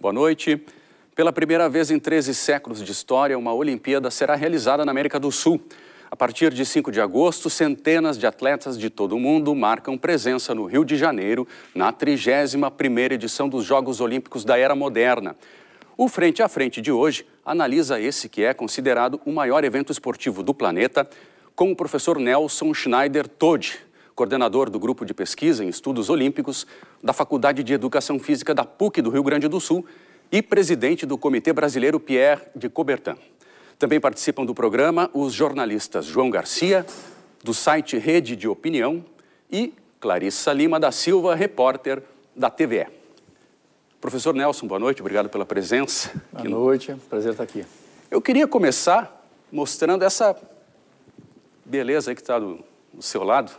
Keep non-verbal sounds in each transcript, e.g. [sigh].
Boa noite. Pela primeira vez em 13 séculos de história, uma Olimpíada será realizada na América do Sul. A partir de 5 de agosto, centenas de atletas de todo o mundo marcam presença no Rio de Janeiro na 31ª edição dos Jogos Olímpicos da Era Moderna. O Frente a Frente de hoje analisa esse que é considerado o maior evento esportivo do planeta com o professor Nelson Schneider Todd, coordenador do Grupo de Pesquisa em Estudos Olímpicos da Faculdade de Educação Física da PUC do Rio Grande do Sul e presidente do Comitê Brasileiro Pierre de Coubertin. Também participam do programa os jornalistas João Garcia, do site Rede de Opinião, e Clarissa Lima da Silva, repórter da TVE. Professor Nelson, boa noite, obrigado pela presença. Boa aqui noite, no... prazer estar aqui. Eu queria começar mostrando essa beleza aí que está do, do, seu lado,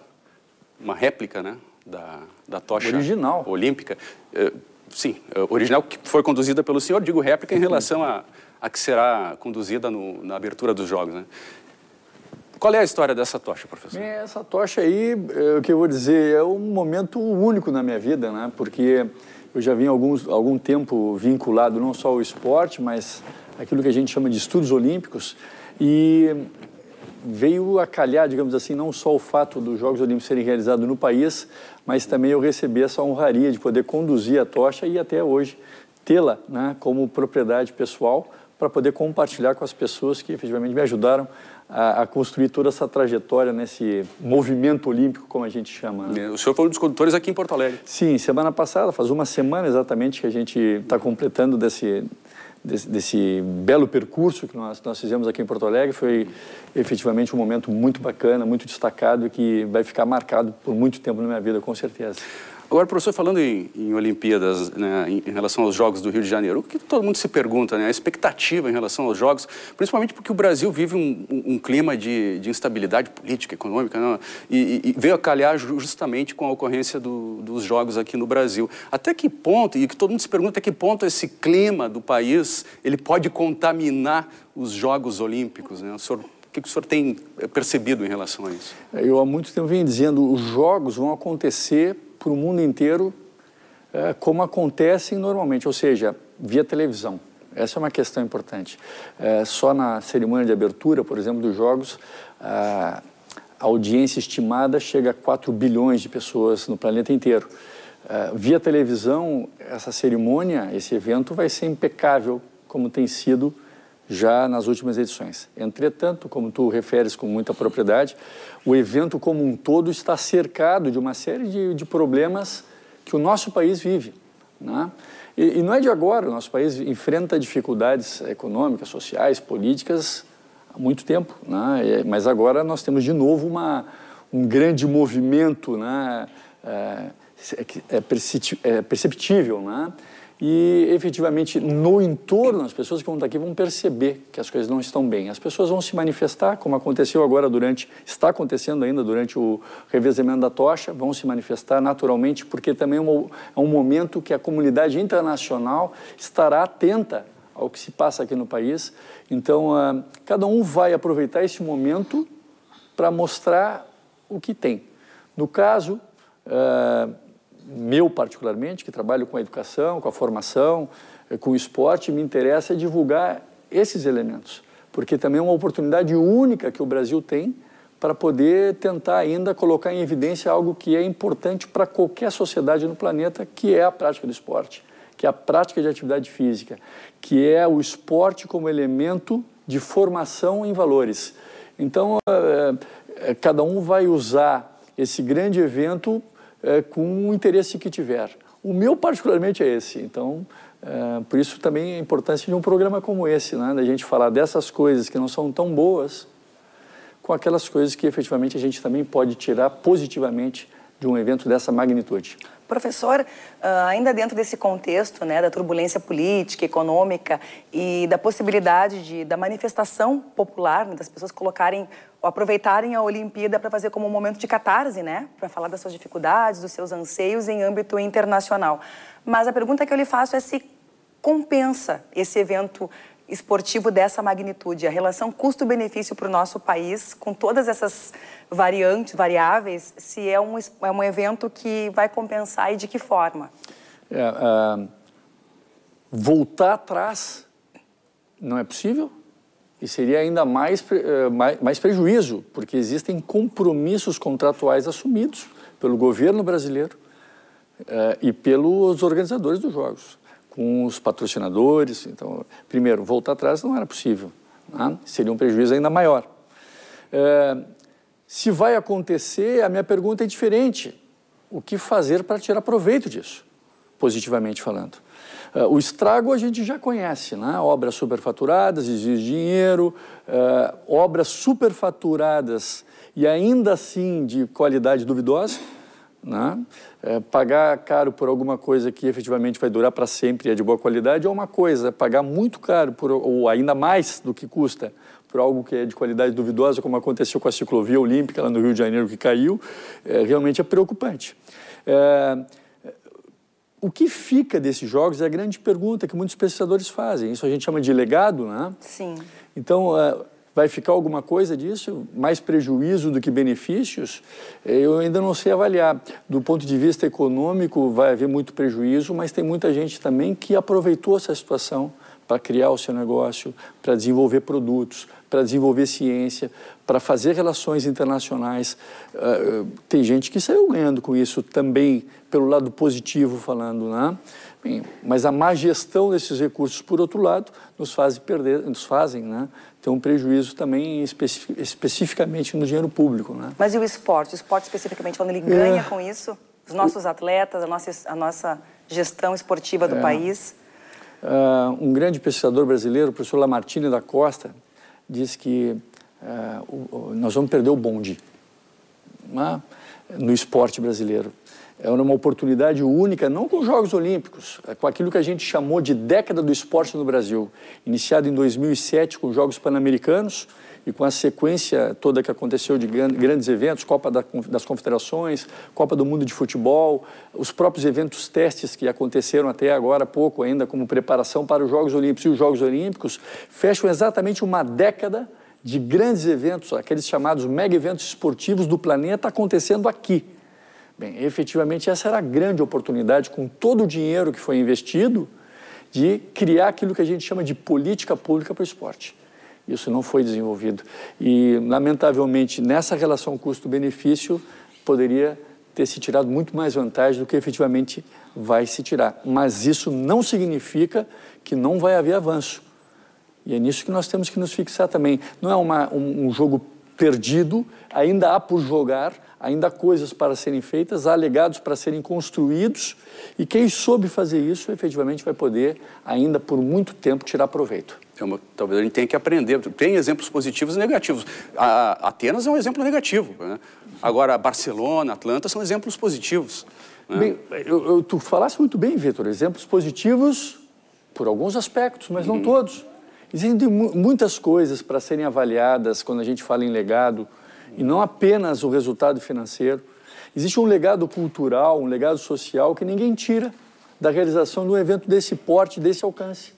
uma réplica né, da, da tocha original. olímpica. Uh, sim, uh, original que foi conduzida pelo senhor, digo réplica em relação a a que será conduzida no, na abertura dos Jogos. Né? Qual é a história dessa tocha, professor? É, essa tocha aí, é, o que eu vou dizer, é um momento único na minha vida, né? Porque eu já vim alguns, algum tempo vinculado não só ao esporte, mas aquilo que a gente chama de estudos olímpicos. E veio a calhar, digamos assim, não só o fato dos Jogos Olímpicos serem realizados no país, mas também eu receber essa honraria de poder conduzir a tocha e até hoje tê-la né, como propriedade pessoal para poder compartilhar com as pessoas que efetivamente me ajudaram a, a, construir toda essa trajetória nesse movimento olímpico, como a gente chama. Né? O senhor foi um dos condutores aqui em Porto Alegre. Sim, semana passada, faz uma semana exatamente que a gente está completando desse, desse, desse, belo percurso que nós, nós fizemos aqui em Porto Alegre. Foi efetivamente um momento muito bacana, muito destacado e que vai ficar marcado por muito tempo na minha vida, com certeza. Agora, professor, falando em, em Olimpíadas, né, em, relação aos Jogos do Rio de Janeiro, o que todo mundo se pergunta, né, a expectativa em relação aos Jogos, principalmente porque o Brasil vive um, um, um clima de, de, instabilidade política, econômica, né, e, e, veio a calhar justamente com a ocorrência do, dos Jogos aqui no Brasil. Até que ponto, e que todo mundo se pergunta, até que ponto esse clima do país ele pode contaminar os Jogos Olímpicos? Né? O senhor o que o senhor tem percebido em relação a isso? Eu há muito tempo venho dizendo, os jogos vão acontecer para o mundo inteiro, é, como acontece normalmente, ou seja, via televisão. Essa é uma questão importante. É, só na cerimônia de abertura, por exemplo, dos Jogos, a audiência estimada chega a 4 bilhões de pessoas no planeta inteiro. É, via televisão, essa cerimônia, esse evento vai ser impecável, como tem sido já nas últimas edições. Entretanto, como tu referes com muita propriedade, o evento como um todo está cercado de uma série de, de problemas que o nosso país vive. Né? E, e não é de agora, o nosso país enfrenta dificuldades econômicas, sociais, políticas há muito tempo, né? mas agora nós temos de novo uma, um grande movimento né? é, é, é, é perceptível. Né? E efetivamente no entorno, as pessoas que vão estar aqui vão perceber que as coisas não estão bem. As pessoas vão se manifestar, como aconteceu agora durante, está acontecendo ainda durante o revezamento da tocha, vão se manifestar naturalmente, porque também é um, é um momento que a comunidade internacional estará atenta ao que se passa aqui no país. Então, uh, cada um vai aproveitar esse momento para mostrar o que tem. No caso. Uh, meu particularmente, que trabalho com a educação, com a formação, eh, com o esporte, me interessa divulgar esses elementos, porque também é uma oportunidade única que o Brasil tem para poder tentar ainda colocar em evidência algo que é importante para qualquer sociedade no planeta, que é a prática do esporte, que é a prática de atividade física, que é o esporte como elemento de formação em valores. Então, eh, eh, cada um vai usar esse grande evento é, com o interesse que tiver. O meu, particularmente, é esse. Então, é, por isso também a importância de um programa como esse, né? da gente falar dessas coisas que não são tão boas, com aquelas coisas que efetivamente a gente também pode tirar positivamente de um evento dessa magnitude. Professor, ah, ainda dentro desse contexto né, da turbulência política, econômica e da possibilidade de, da manifestação popular, né, das pessoas colocarem aproveitarem a Olimpíada para fazer como um momento de catarse, né? Para falar das suas dificuldades, dos seus anseios em âmbito internacional. Mas a pergunta que eu lhe faço é se compensa esse evento esportivo dessa magnitude, a relação custo-benefício para o nosso país, com todas essas variantes, variáveis, se é um, é um evento que vai compensar e de que forma? É, uh, voltar atrás não é possível? e seria ainda mais, eh, mais, mais prejuízo, porque existem compromissos contratuais assumidos pelo governo brasileiro eh, e pelos organizadores dos Jogos, com os patrocinadores. Então, primeiro, voltar atrás não era possível, né? seria um prejuízo ainda maior. Eh, se vai acontecer, a minha pergunta é diferente. O que fazer para tirar proveito disso, positivamente falando? Eh, o estrago a gente já conhece, né? Obras superfaturadas exige dinheiro, eh, obras superfaturadas e ainda assim de qualidade duvidosa, né? É, pagar caro por alguma coisa que efetivamente vai durar para sempre e é de boa qualidade é uma coisa, pagar muito caro por, ou ainda mais do que custa por algo que é de qualidade duvidosa, como aconteceu com a ciclovia olímpica lá no Rio de Janeiro que caiu, é, realmente é preocupante. É, o que fica desses jogos é a grande pergunta que muitos pesquisadores fazem. Isso a gente chama de legado, né? Sim. Então, uh, vai ficar alguma coisa disso? Mais prejuízo do que benefícios? Eu ainda não sei avaliar. Do ponto de vista econômico, vai haver muito prejuízo, mas tem muita gente também que aproveitou essa situação para criar o seu negócio, para desenvolver produtos, para desenvolver ciência, para fazer relações internacionais. Uh, tem gente que saiu ganhando com isso também, pelo lado positivo falando, né? Bem, mas a má gestão desses recursos, por outro lado, nos, faz perder, nos fazem né, ter um prejuízo também especi especificamente no dinheiro público. Né? Mas e o esporte? O esporte, especificamente quando ele ganha é... com isso? Os nossos atletas, a nossa, a nossa gestão esportiva do é... país? Uh, um grande pesquisador brasileiro, o professor Lamartine da Costa, diz que uh, o, nós vamos perder o bonde né, no esporte brasileiro. É uma oportunidade única, não com os Jogos Olímpicos, é com aquilo que a gente chamou de década do esporte no Brasil, iniciado em 2007 com os Jogos Pan-Americanos, e com a sequência toda que aconteceu de grandes eventos, Copa das Confederações, Copa do Mundo de Futebol, os próprios eventos testes que aconteceram até agora pouco ainda como preparação para os Jogos Olímpicos. E os Jogos Olímpicos fecham exatamente uma década de grandes eventos, aqueles chamados mega eventos esportivos do planeta acontecendo aqui. Bem, efetivamente essa era a grande oportunidade com todo o dinheiro que foi investido de criar aquilo que a gente chama de política pública para o esporte. Isso não foi desenvolvido. E, lamentavelmente, nessa relação custo-benefício, poderia ter se tirado muito mais vantagem do que efetivamente vai se tirar. Mas isso não significa que não vai haver avanço. E é nisso que nós temos que nos fixar também. Não é uma, um, um jogo perdido, ainda há por jogar, ainda há coisas para serem feitas, há legados para serem construídos, e quem soube fazer isso efetivamente vai poder, ainda por muito tempo, tirar proveito. É uma, talvez a gente tenha que aprender. Tem exemplos positivos e negativos. A, a Atenas é um exemplo negativo. Né? Agora, Barcelona, Atlanta são exemplos positivos. Né? Bem, eu, eu, tu falaste muito bem, Vitor, exemplos positivos por alguns aspectos, mas não uhum. todos. Existem muitas coisas para serem avaliadas quando a gente fala em legado, e não apenas o resultado financeiro. Existe um legado cultural, um legado social que ninguém tira da realização de um evento desse porte, desse alcance.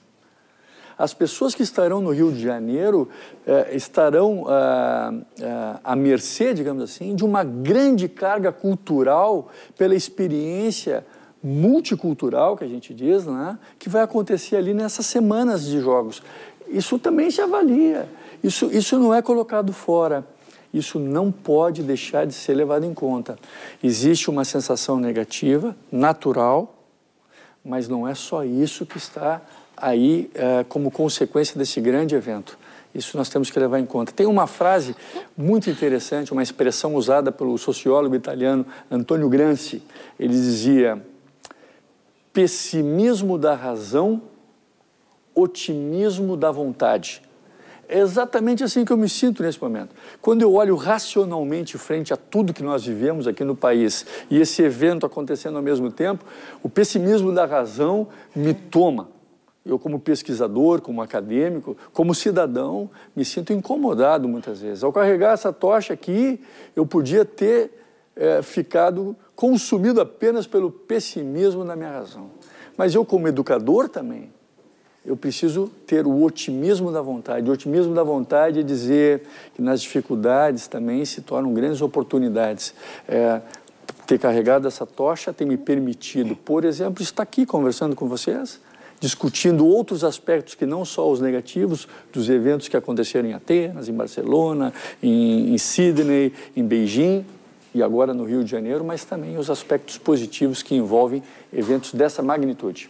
As pessoas que estarão no Rio de Janeiro eh, estarão ah, ah, à mercê, digamos assim, de uma grande carga cultural pela experiência multicultural, que a gente diz, né? que vai acontecer ali nessas semanas de jogos. Isso também se avalia. Isso, isso não é colocado fora. Isso não pode deixar de ser levado em conta. Existe uma sensação negativa, natural, mas não é só isso que está aí é, como consequência desse grande evento. Isso nós temos que levar em conta. Tem uma frase muito interessante, uma expressão usada pelo sociólogo italiano Antonio Gramsci. Ele dizia: pessimismo da razão otimismo da vontade. É exatamente assim que eu me sinto nesse momento. Quando eu olho racionalmente frente a tudo que nós vivemos aqui no país e esse evento acontecendo ao mesmo tempo, o pessimismo da razão me toma. Eu, como pesquisador, como acadêmico, como cidadão, me sinto incomodado muitas vezes. Ao carregar essa tocha aqui, eu podia ter é, ficado consumido apenas pelo pessimismo da minha razão. Mas eu, como educador também, eu preciso ter o otimismo da vontade. O otimismo da vontade é dizer que nas dificuldades também se tornam grandes oportunidades. É, ter carregado essa tocha tem me permitido, por exemplo, estar aqui conversando com vocês, discutindo outros aspectos que não só os negativos dos eventos que aconteceram em Atenas, em Barcelona, em, em Sydney, em Beijing e agora no Rio de Janeiro, mas também os aspectos positivos que envolvem eventos dessa magnitude.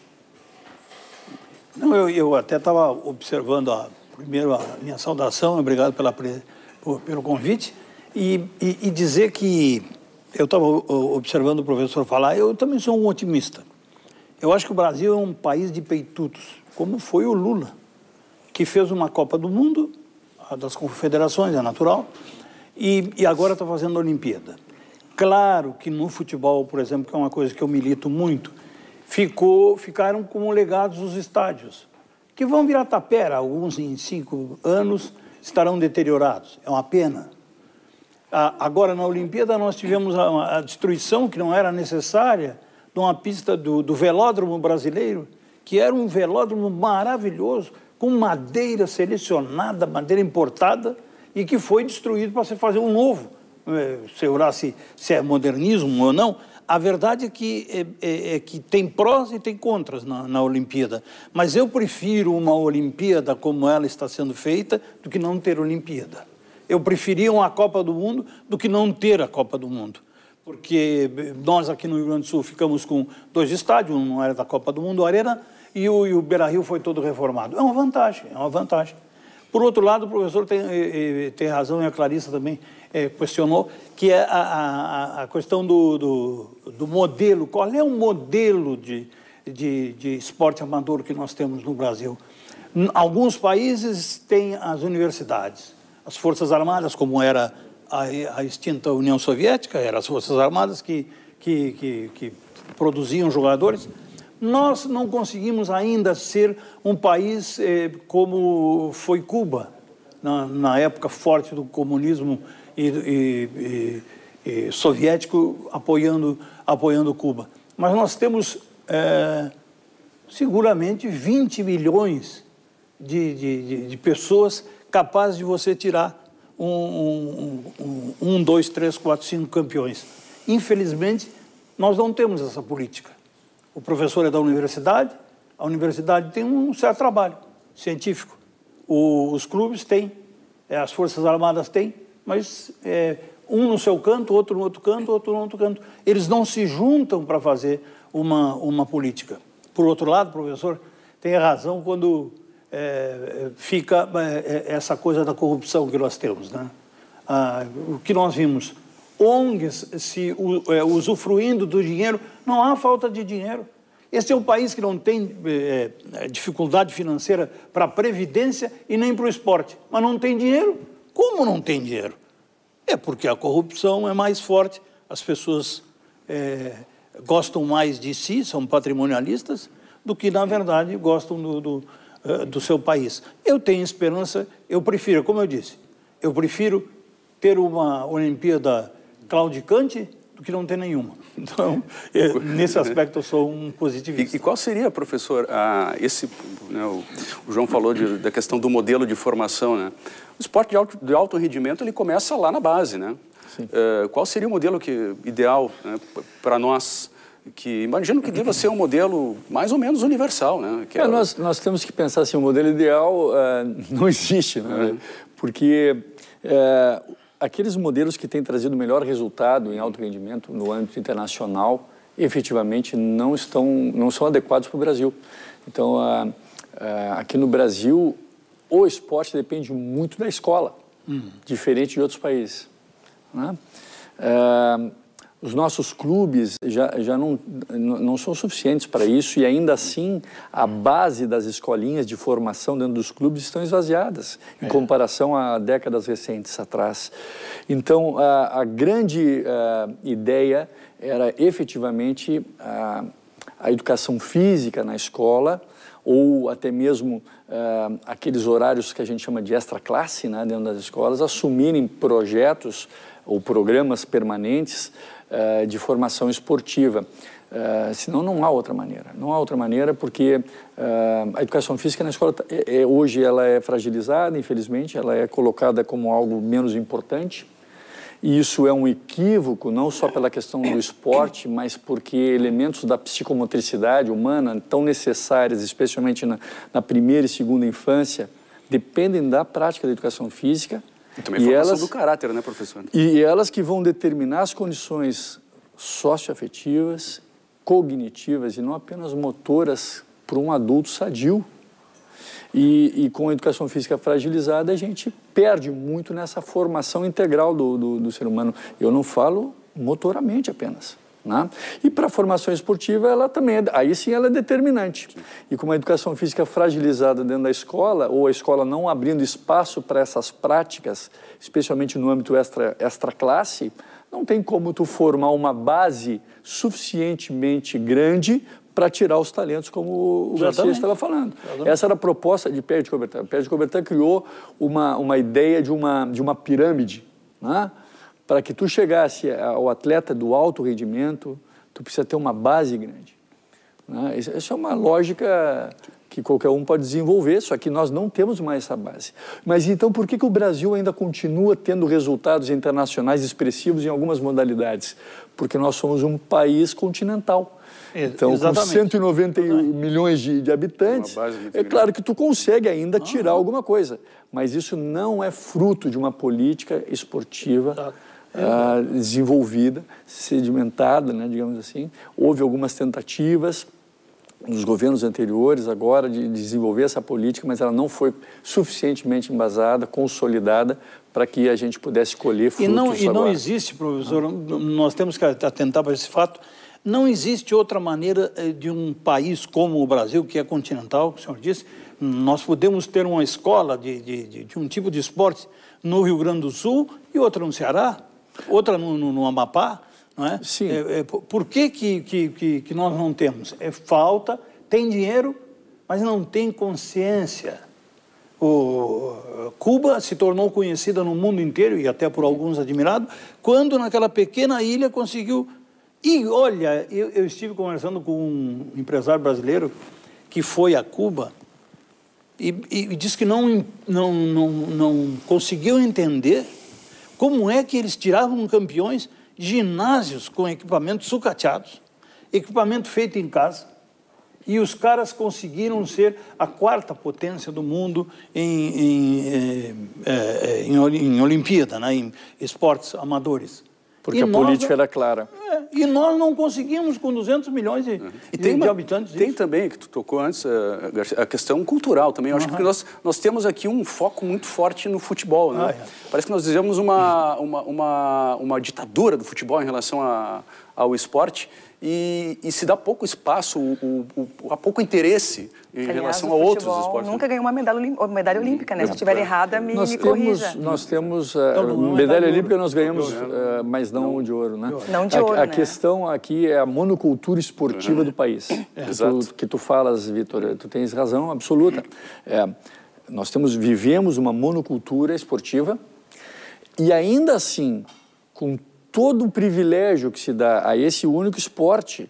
Não, eu, eu até estava observando, a, primeiro, a minha saudação, obrigado pela, por, pelo convite, e, e, e dizer que eu estava observando o professor falar, eu também sou um otimista. Eu acho que o Brasil é um país de peitutos, como foi o Lula, que fez uma Copa do Mundo, a das confederações, é natural, e, e agora está fazendo a Olimpíada. Claro que no futebol, por exemplo, que é uma coisa que eu milito muito, ficou, ficaram como legados os estádios, que vão virar tapera, alguns em cinco anos estarão deteriorados. É uma pena. Agora, na Olimpíada, nós tivemos a, destruição que não era necessária de uma pista do, do velódromo brasileiro, que era um velódromo maravilhoso, com madeira selecionada, madeira importada, e que foi destruído para se fazer um novo. É, se, se é modernismo ou não, a verdade é que, é, é, é, que tem prós e tem contras na, na Olimpíada. Mas eu prefiro uma Olimpíada como ela está sendo feita do que não ter Olimpíada. Eu preferia uma Copa do Mundo do que não ter a Copa do Mundo porque eh, nós aqui no Rio Grande do Sul ficamos com dois estádios, um era da Copa do Mundo, a Arena, e o, o Beira Rio foi todo reformado. É uma vantagem, é uma vantagem. Por outro lado, o professor tem, eh, eh, tem razão e a Clarissa também é, questionou, que é a, a, a questão do, do, do, modelo. Qual é o modelo de, de, de esporte amador que nós temos no Brasil? Alguns países têm as universidades, as Forças Armadas, como era a, a extinta União Soviética, eram as Forças Armadas que, que, que, que produziam jogadores. Nós não conseguimos ainda ser um país eh, como foi Cuba, na, na, época forte do comunismo e, e, e, e soviético apoiando, apoiando Cuba. Mas nós temos é, seguramente 20 milhões de, de, de, pessoas capazes de você tirar um, um, um, um, dois, três, quatro, cinco campeões. Infelizmente, nós não temos essa política. O professor é da universidade, a universidade tem um certo trabalho científico. O, os clubes têm, é, as Forças Armadas têm, mas é, um no seu canto, outro no outro canto, outro no outro canto. Eles não se juntam para fazer uma, uma política. Por outro lado, professor, tem razão quando é, fica é, é essa coisa da corrupção que nós temos. Né? Ah, o que nós vimos? ONGs se é, usufruindo do dinheiro, não há falta de dinheiro. Esse é um país que não tem é, é, dificuldade financeira para a previdência e nem para o esporte, mas não tem dinheiro. Como não tem dinheiro? É porque a corrupção é mais forte, as pessoas é, gostam mais de si, são patrimonialistas, do que, na verdade, gostam do, do, é, do seu país. Eu tenho esperança, eu prefiro, como eu disse, eu prefiro ter uma Olimpíada claudicante do que não ter nenhuma. [laughs] Então, é, nesse aspecto, eu sou um positivista. E, e qual seria, professor, a, esse. Né, o, o, João falou de, da questão do modelo de formação, né? O esporte de alto, de alto rendimento ele começa lá na base, né? Uh, qual seria o modelo que, ideal né, para nós? Que imagino que deva ser um modelo mais ou menos universal, né? É, é nós, nós temos que pensar assim, o modelo ideal uh, [laughs] não existe, né? Uhum. Porque uh, aqueles modelos que têm trazido melhor resultado em alto rendimento no âmbito internacional, efetivamente não estão, não são adequados para o Brasil. Então, aqui no Brasil o esporte depende muito da escola, uhum. diferente de outros países. Né? Eh, os nossos clubes já, já não, não são suficientes para isso e ainda assim a base das escolinhas de formação dentro dos clubes estão esvaziadas em é. comparação a décadas recentes atrás. Então, a, a grande a, eh, ideia era efetivamente a, a educação física na escola, ou até mesmo eh, aqueles horários que a gente chama de extra classe né, dentro das escolas, assumirem projetos ou programas permanentes eh, de formação esportiva. Uh, senão não há outra maneira. Não há outra maneira porque uh, a educação física na escola tá, é, é, hoje ela é fragilizada, infelizmente, ela é colocada como algo menos importante e isso é um equívoco, não só pela questão do esporte, mas porque elementos da psicomotricidade humana, tão necessárias, especialmente na, na primeira e segunda infância, dependem da prática da educação física. E também e elas, do caráter, né, professor? E elas que vão determinar as condições socioafetivas, cognitivas e não apenas motoras para um adulto sadio. E, e, com a educação física fragilizada, a gente perde muito nessa formação integral do, do, do ser humano. Eu não falo motoramente apenas. Né? E para a formação esportiva, ela também, é, aí sim ela é determinante. Sim. E com uma educação física fragilizada dentro da escola, ou a escola não abrindo espaço para essas práticas, especialmente no âmbito extra, extra classe, não tem como tu formar uma base suficientemente grande para tirar os talentos, como o Garcia estava falando. Exatamente. Essa era a proposta de Pierre de Coubertin. Pierre de Coubertin criou uma, uma ideia de uma, de uma pirâmide. Né? Para que tu chegasse ao atleta do alto rendimento, tu precisa ter uma base grande. Né? Isso, isso é uma lógica que qualquer um pode desenvolver, só que nós não temos mais essa base. Mas então por que, que o Brasil ainda continua tendo resultados internacionais expressivos em algumas modalidades? Porque nós somos um país continental. É, então, Exatamente. com 190 milhões de, de habitantes, é claro que tu consegue ainda ah, tirar alguma coisa. Mas isso não é fruto de uma política esportiva. Ah, desenvolvida, sedimentada, né, digamos assim. Houve algumas tentativas, dos governos anteriores agora de desenvolver essa política, mas ela não foi suficientemente embasada, consolidada para que a gente pudesse colher frutos e não, e não existe, professor, nós temos que atentar para esse fato, não existe outra maneira eh, de um país como o Brasil, que é continental, como o senhor disse, nós podemos ter uma escola de, de, de, de um tipo de esporte no Rio Grande do Sul e outra no Ceará, outra no, no, no Amapá, não é? Sim. É, é, por que, que, que, que nós não temos? É falta, tem dinheiro, mas não tem consciência. O, Cuba se tornou conhecida no mundo inteiro e até por alguns admirado, quando naquela pequena ilha conseguiu. E olha, eu, eu estive conversando com um empresário brasileiro que foi a Cuba e, e, e disse que não, não, não, não conseguiu entender como é que eles tiravam campeões ginásios com equipamentos sucateados, equipamento feito em casa, e os caras conseguiram ser a quarta potência do mundo em, em, eh, eh, eh, em, em Olimpíada, né, em esportes amadores. Porque e a nós, política era clara. É, e nós não conseguimos com 200 milhões de, uhum. e tem de uma, habitantes. Tem isso. também, que tu tocou antes, eh, a, a questão cultural também. Eu uhum. acho que nós, nós temos aqui um foco muito forte no futebol. Né? Ah, é. Parece que nós vivemos uma, uma, uma, uma ditadura do futebol em relação a, ao esporte e, e se dá pouco espaço, o, o, o, há pouco interesse em Aliás, relação a outros esportes. nunca ganhou uma medalha, medalha uhum. olímpica, né? Se estiver é. errada, me, nós me temos, corrija. Nós temos... Eh, então, não, é medalha olímpica nós é ganhamos, uh, mas não, de ouro, né? Não de ouro, A, a né? questão aqui é a monocultura esportiva uhum. do país. É. Exato. Tu, que tu falas, Vitor, tu tens razão absoluta. É, nós temos, vivemos uma monocultura esportiva e ainda assim, com todo o privilégio que se dá a esse único esporte,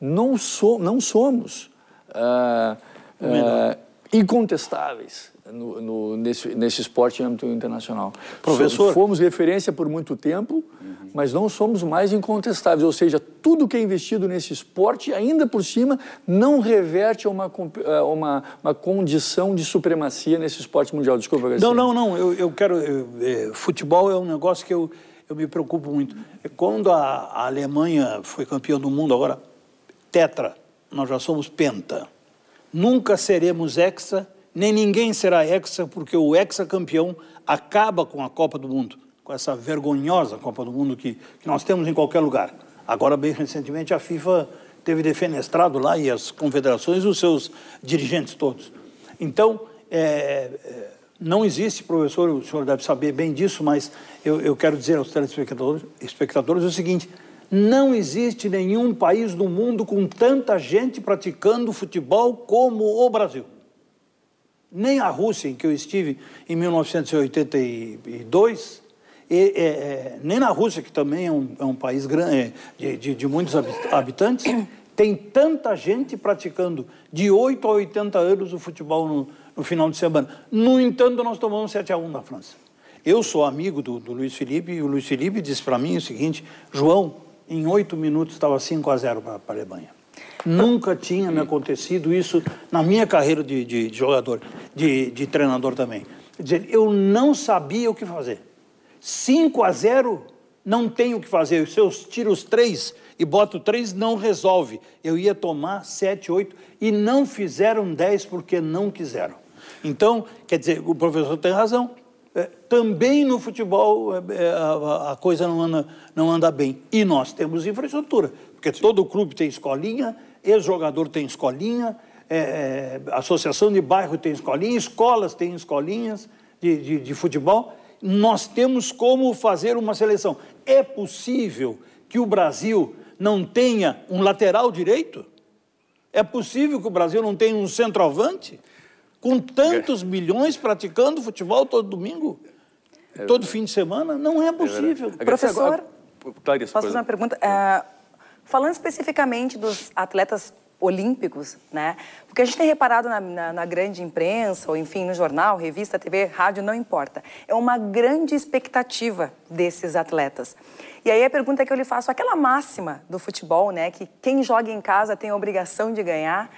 não, so, não somos ah, ah, incontestáveis no, no, nesse, nesse esporte em âmbito internacional. Professor? Fomos referência por muito tempo, uhum. mas não somos mais incontestáveis. Ou seja, tudo que é investido nesse esporte, ainda por cima, não reverte a uma, uma, uma condição de supremacia nesse esporte mundial. Desculpa, Garcia. Não, não, não. Eu, eu quero... Eu, é, futebol é um negócio que eu eu me preocupo muito. É quando a, a Alemanha foi campeã do mundo, agora tetra, nós já somos penta. Nunca seremos hexa, nem ninguém será hexa, porque o hexacampeão acaba com a Copa do Mundo, com essa vergonhosa Copa do Mundo que, que nós temos em qualquer lugar. Agora, bem recentemente, a FIFA teve defenestrado lá e as confederações, os seus dirigentes todos. Então, é, é, não existe, professor, o senhor deve saber bem disso, mas eu, eu quero dizer aos telespectadores espectadores, o seguinte: não existe nenhum país do mundo com tanta gente praticando futebol como o Brasil. Nem a Rússia, em que eu estive em 1982, e, é, é, nem na Rússia, que também é um, é um país grande, é, de, de, de muitos habitantes, tem tanta gente praticando de 8 a 80 anos o futebol no, no final de semana. No entanto, nós tomamos 7 a 1 na França. Eu sou amigo do, do Luiz Felipe e o Luiz Felipe disse para mim o seguinte: João, em oito minutos estava 5 a 0 para a Alemanha. Nunca tinha me acontecido isso na minha carreira de, de, de jogador, de, de, treinador também. Quer dizer, eu não sabia o que fazer. 5 a 0 não tem o que fazer. Se eu tiro os três e boto três, não resolve. Eu ia tomar 7, 8 e não fizeram 10 porque não quiseram. Então, quer dizer, o professor tem razão. É, também no futebol é, é a, a, coisa não anda, não anda bem. E nós temos infraestrutura, porque Sim. todo clube tem escolinha, ex-jogador tem escolinha, é, é, associação de bairro tem escolinha, escolas têm escolinhas de, de, de futebol. Nós temos como fazer uma seleção. É possível que o Brasil não tenha um lateral direito? É possível que o Brasil não tenha um centroavante? com tantos milhões praticando futebol todo domingo, é todo fim de semana, não é, é possível. É Professor, Clarice, posso fazer uma pergunta? É, falando especificamente dos atletas olímpicos, né? Porque a gente tem reparado na, na, na, grande imprensa, ou enfim, no jornal, revista, TV, rádio, não importa. É uma grande expectativa desses atletas. E aí a pergunta que eu lhe faço, aquela máxima do futebol, né? Que quem joga em casa tem a obrigação de ganhar.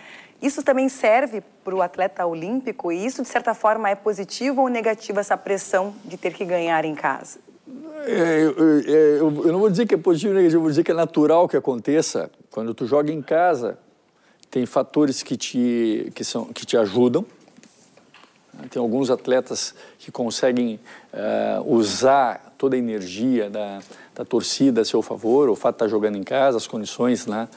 Isso também serve para o atleta olímpico e isso, de certa forma, é positivo ou negativo essa pressão de ter que ganhar em casa? É, eu, é, eu, eu, não vou dizer que é positivo ou negativo, eu vou dizer que é natural que aconteça. Quando tu joga em casa, tem fatores que te, que são, que te ajudam. Tem alguns atletas que conseguem uh, usar toda a energia da, da torcida a seu favor, o fato de estar tá jogando em casa, as condições, né?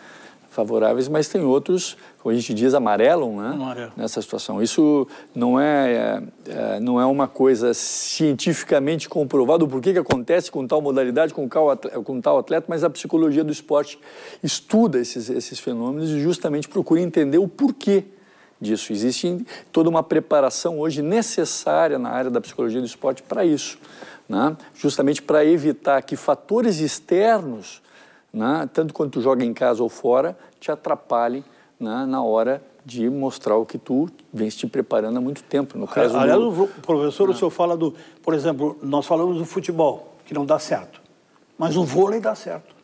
favoráveis, mas tem outros, como a gente diz, amarelam né? Amarelo. nessa situação. Isso não é, é, é, não é uma coisa cientificamente comprovada, o porquê que acontece com tal modalidade, com tal, atleta, com tal atleta, mas a psicologia do esporte estuda esses, esses fenômenos e justamente procura entender o porquê disso. Existe toda uma preparação hoje necessária na área da psicologia do esporte para isso, né? justamente para evitar que fatores externos né? tanto quando tu joga em casa ou fora, te atrapalhem na, né, na hora de mostrar o que tu vem te preparando há muito tempo. No caso Aliás, do... professor, o ah. senhor fala do... Por exemplo, nós falamos do futebol, que não dá certo. Mas o vôlei dá certo.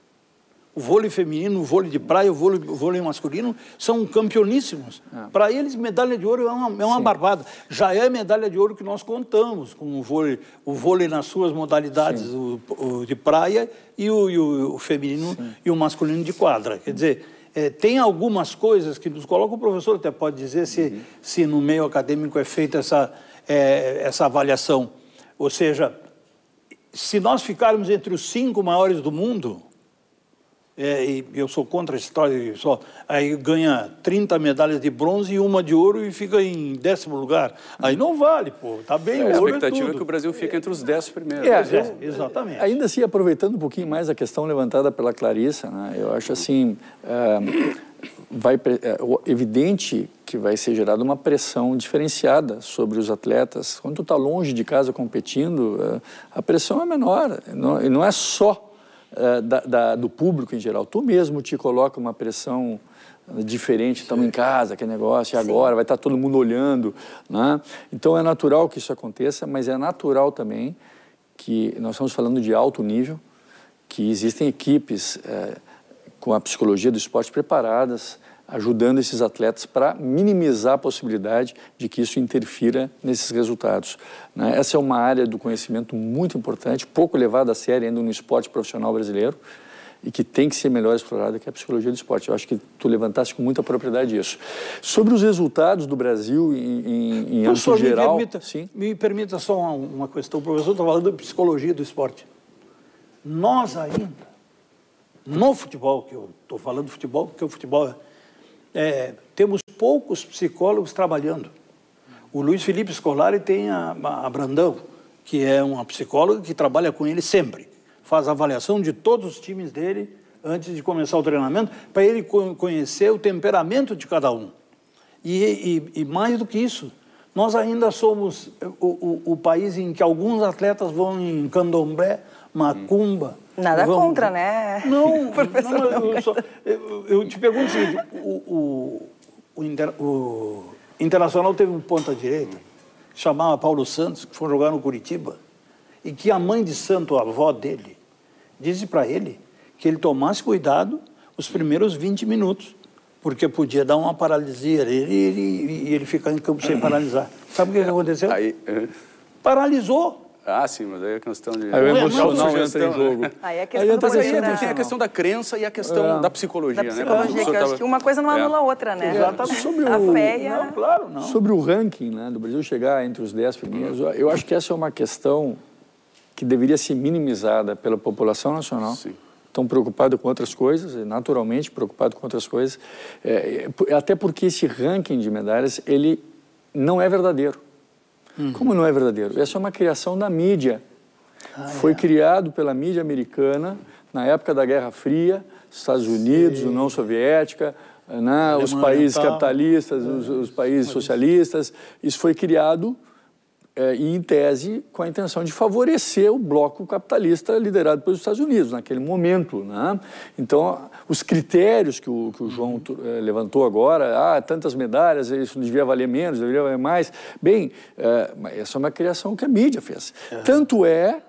O vôlei feminino, o vôlei de praia, o vôlei, o vôlei masculino são campeoníssimos. É. Ah. Para eles, medalha de ouro é uma, é uma barbada. Já é medalha de ouro que nós contamos com o vôlei, o vôlei nas suas modalidades, o, o, de praia e o, e o feminino Sim. e o masculino de quadra. Quer dizer, é, tem algumas coisas que nos colocam, o professor até pode dizer se, uhum. se no meio acadêmico é feita essa, é, essa avaliação. Ou seja, se nós ficarmos entre os cinco maiores do mundo, é, e eu sou contra a história só, aí ganha 30 medalhas de bronze e uma de ouro e fica em décimo lugar. Aí não vale, pô. Tá bem, é, A é expectativa é, é, que o Brasil fique entre os dez primeiros. É, é, exatamente. Ainda assim, aproveitando um pouquinho mais a questão levantada pela Clarissa, né, eu acho assim, é, vai, evidente que vai ser gerada uma pressão diferenciada sobre os atletas. Quando tu está longe de casa competindo, a pressão é menor. Não, não é só eh, da, da, do público em geral. Tu mesmo te coloca uma pressão né, diferente, estamos em casa, que negócio, e agora, vai estar tá todo mundo olhando. Né? Então é natural que isso aconteça, mas é natural também que nós estamos falando de alto nível, que existem equipes é, com a psicologia do esporte preparadas ajudando esses atletas para minimizar a possibilidade de que isso interfira nesses resultados. Né? Essa é uma área do conhecimento muito importante, pouco levada a sério ainda no esporte profissional brasileiro e que tem que ser melhor explorada, que é a psicologia do esporte. Eu acho que tu levantaste com muita propriedade isso. Sobre os resultados do Brasil em, em, em âmbito geral... Me permita, sim? me permita só uma, uma questão. O professor está falando de psicologia do esporte. Nós ainda, no futebol, que eu estou falando de futebol, porque o futebol é é, temos poucos psicólogos trabalhando. O Luiz Felipe Scolari tem a, a Brandão, que é uma psicóloga que trabalha com ele sempre. Faz avaliação de todos os times dele antes de começar o treinamento, para ele conhecer o temperamento de cada um. E, e, e mais do que isso, nós ainda somos o, o, o, país em que alguns atletas vão em candomblé, macumba. Nada vão... contra, né? Não, [laughs] não, eu, só, eu, eu, te pergunto o seguinte: o, o Internacional teve um ponta-direita, chamava Paulo Santos, que foi jogar no Curitiba, e que a mãe de santo, a avó dele, disse para ele que ele tomasse cuidado os primeiros 20 minutos porque podia dar uma paralisia e ele, ele, ele ficar em campo sem paralisar. Sabe o que, que é, aconteceu? Aí, é... Paralisou. Ah, sim, mas aí a é questão de... Aí o emocional não, entra em né? jogo. Aí é questão aí, aí a questão da crença e a questão é. da psicologia, da né? psicologia, né? Que acho que uma coisa não anula a outra, né? Exatamente. Sobre o, a fé não, claro, não. Sobre o ranking né, do Brasil chegar entre os 10 primeiros, hum. eu acho que essa é uma questão que deveria ser minimizada pela população nacional. Sim estão preocupados com outras coisas, é naturalmente preocupados com outras coisas, é, é, até porque esse ranking de medalhas, ele não é verdadeiro. Uhum. Como não é verdadeiro? Essa é uma criação da mídia. Ah, Foi é. criado pela mídia americana na época da Guerra Fria, Estados Unidos, União Soviética, né, é, os países capitalistas, os, os países socialistas. Isso foi criado é, e, em tese, com a intenção de favorecer o bloco capitalista liderado pelos Estados Unidos, naquele momento. Né? Então, os critérios que o, que o João é, levantou agora, ah, tantas medalhas, isso devia valer menos, deveria valer mais. Bem, é, essa é uma criação que a mídia fez. Uhum. Tanto é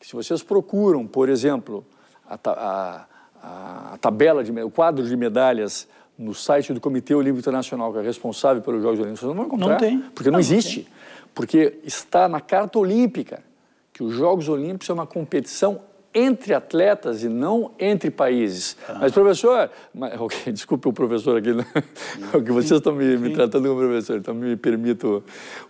que, se vocês procuram, por exemplo, a, a, a tabela, de, o quadro de medalhas no site do Comitê Olímpico Internacional, que é responsável pelos Jogos Olímpicos, vocês não vão encontrar. Não tem. Porque não, não existe. Não porque está na Carta Olímpica que os Jogos Olímpicos é uma competição entre atletas e não entre países. Ah. Mas, professor, mas, [laughs] okay, desculpe o professor aqui, né? [laughs] que vocês estão me, me, tratando como professor, então me permito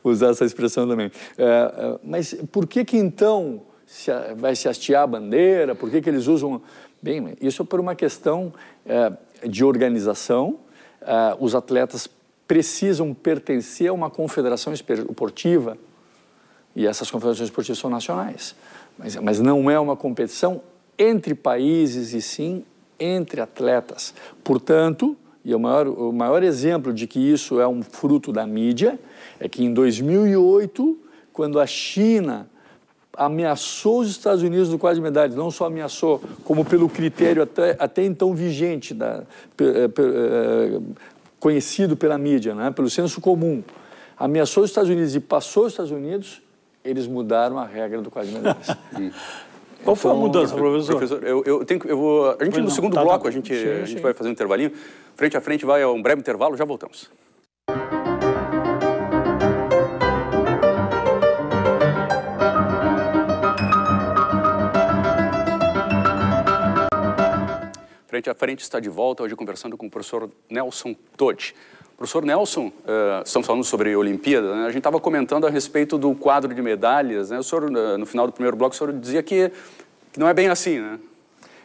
usar essa expressão também. É, é mas por que que então se, vai se hastear a bandeira? Por que que eles usam... Bem, isso é por uma questão é, de organização. É, os atletas precisam pertencer a uma confederação esportiva, e essas confederações esportivas são nacionais, mas, mas não é uma competição entre países e sim entre atletas. Portanto, e o maior, o maior exemplo de que isso é um fruto da mídia é que em 2008, quando a China ameaçou os Estados Unidos no quadro de medalhas, não só ameaçou, como pelo critério até, até então vigente da, eh, conhecido pela mídia, né, pelo senso comum, ameaçou os Estados Unidos e passou os Estados Unidos, eles mudaram a regra do quadro Menezes. [laughs] Qual foi a então, mudança, professor? Professor, eu, eu tenho eu vou, a gente pois no não, segundo tá, tá bloco, tá, a gente, sim, a gente vai fazer um intervalinho. Frente a frente vai a um breve intervalo, já voltamos. Frente a Frente está de volta hoje conversando com o professor Nelson Totti. Professor Nelson, uh, estamos falando sobre Olimpíada, né? a gente estava comentando a respeito do quadro de medalhas, né? o senhor, eh, no final do primeiro bloco, o senhor dizia que, que não é bem assim, né?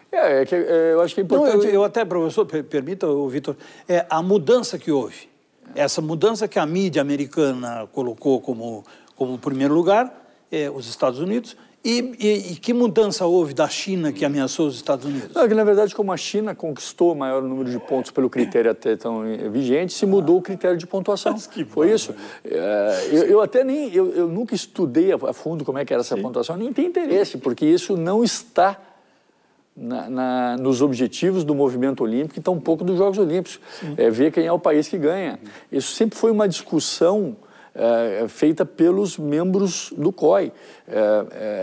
É, é, que, é eu acho que é importante... Não, eu, eu, até, professor, per, permita, Vitor, é, a mudança que houve, essa mudança que a mídia americana colocou como, como primeiro lugar, é, os Estados Unidos, e, e, e, que mudança houve da China que ameaçou os Estados Unidos? Não, é que, na verdade, como a China conquistou o maior número de pontos pelo critério até tão eh, vigente, se mudou o critério de pontuação. Mas [laughs] que bom, Foi isso. É, eu, eu, até nem, eu, eu, nunca estudei a fundo como é que era essa Sim. pontuação, nem tem interesse, porque isso não está na, na, nos objetivos do movimento olímpico e tampouco dos Jogos Olímpicos. Sim. É ver quem é o país que ganha. Isso sempre foi uma discussão é, é, feita pelos membros do COI. É,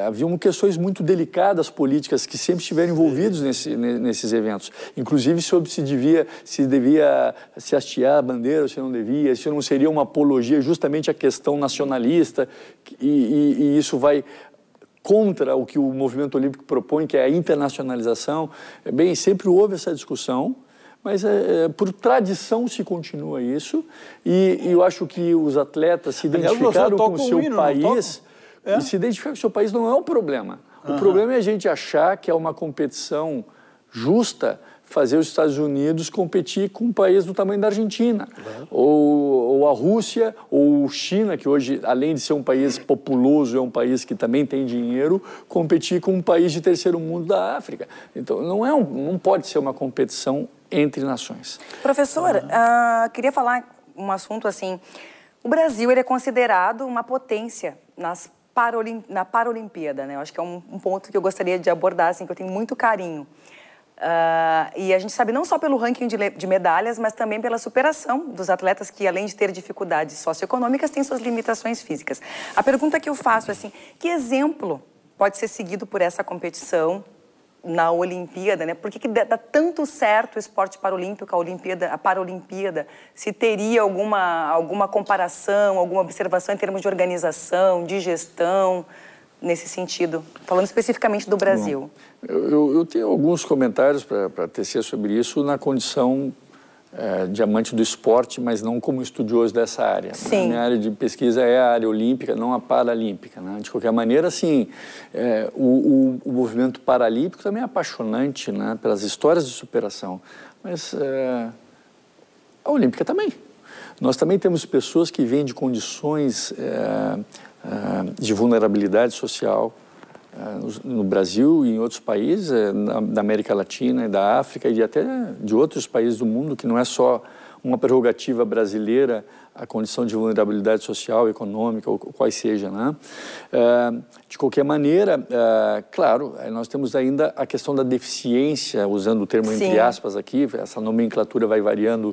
é, haviam questões muito delicadas políticas que sempre estiveram envolvidos nesse, nesses eventos. Inclusive sobre se devia se devia se hastear a bandeira ou se não devia, se não seria uma apologia justamente à questão nacionalista e, e, e isso vai contra o que o movimento olímpico propõe, que é a internacionalização. É bem, sempre houve essa discussão mas é, é, por tradição se continua isso e, e, eu acho que os atletas se identificaram com o seu hino, país é? e se identificar com o seu país não é um problema. O problema é a gente achar que é uma competição justa fazer os Estados Unidos competir com um país do tamanho da Argentina, uhum. ou, ou, a Rússia, ou China, que hoje, além de ser um país populoso, é um país que também tem dinheiro, competir com um país de terceiro mundo da África. Então, não, é um, não pode ser uma competição entre nações. Professor, uhum. uh, queria falar um assunto assim. O Brasil ele é considerado uma potência nas Parolim na Paralimpíada, né? Eu acho que é um, um, ponto que eu gostaria de abordar, assim, que eu tenho muito carinho. Uh, e a gente sabe não só pelo ranking de, de, medalhas, mas também pela superação dos atletas que, além de ter dificuldades socioeconômicas, têm suas limitações físicas. A pergunta que eu faço é assim, que exemplo pode ser seguido por essa competição na Olimpíada, né? Por que, que dá tanto certo o esporte paralímpico, a Olimpíada, a Paralimpíada? Se teria alguma, alguma comparação, alguma observação em termos de organização, de gestão, nesse sentido? Falando especificamente do Brasil. Bom. Eu, eu, tenho alguns comentários para tecer sobre isso na condição é, diamante do esporte, mas não como estudioso dessa área. Né? Sim. A minha área de pesquisa é a área olímpica, não a paralímpica. Né? De qualquer maneira, assim, é, o, o, o, movimento paralímpico também é apaixonante né? pelas histórias de superação, mas é, a olímpica também. Nós também temos pessoas que vêm de condições é, é, de vulnerabilidade social, ah, no Brasil e em outros países, eh, da América Latina e da África e até de outros países do mundo, que não é só uma prerrogativa brasileira a condição de vulnerabilidade social, econômica, ou quais seja. Né? Eh, de qualquer maneira, eh, claro, nós temos ainda a questão da deficiência, usando o termo Sim. entre aspas aqui, essa nomenclatura vai variando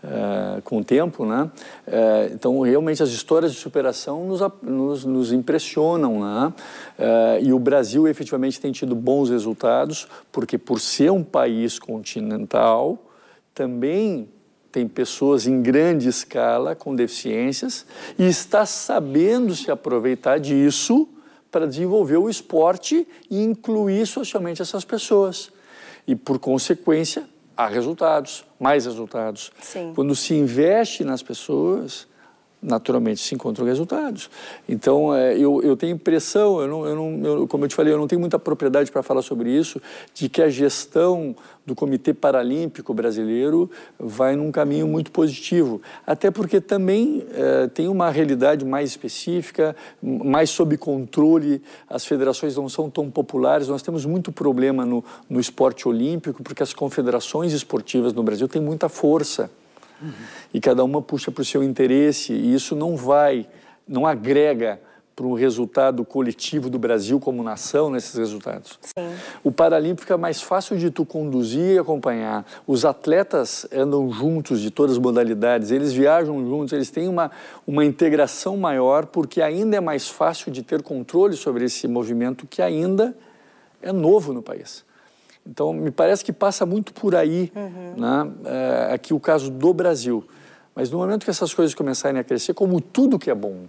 eh, com o tempo, né? Eh, então, realmente, as histórias de superação nos, nos, nos impressionam, né? Eh, e o Brasil, efetivamente, tem tido bons resultados, porque por ser um país continental, também tem pessoas em grande escala com deficiências e está sabendo se aproveitar disso para desenvolver o esporte e incluir socialmente essas pessoas. E, por consequência, há resultados, mais resultados. Sim. Quando se investe nas pessoas, naturalmente se encontram resultados. Então, é, eu, eu tenho impressão, eu não, eu não, eu, como eu te falei, eu não tenho muita propriedade para falar sobre isso, de que a gestão do Comitê Paralímpico Brasileiro vai num caminho muito positivo. Até porque também é, tem uma realidade mais específica, mais sob controle, as federações não são tão populares, nós temos muito problema no, no esporte olímpico, porque as confederações esportivas no Brasil têm muita força. Uhum. E cada uma puxa para o seu interesse, e isso não vai, não agrega para o resultado coletivo do Brasil como nação nesses resultados. Sim. O Paralímpico fica é mais fácil de tu conduzir e acompanhar. Os atletas andam juntos de todas as modalidades, eles viajam juntos, eles têm uma, uma integração maior porque ainda é mais fácil de ter controle sobre esse movimento que ainda é novo no país. Então, me parece que passa muito por aí, uhum. né? É, aqui o caso do Brasil. Mas no momento que essas coisas começarem a crescer, como tudo que é bom,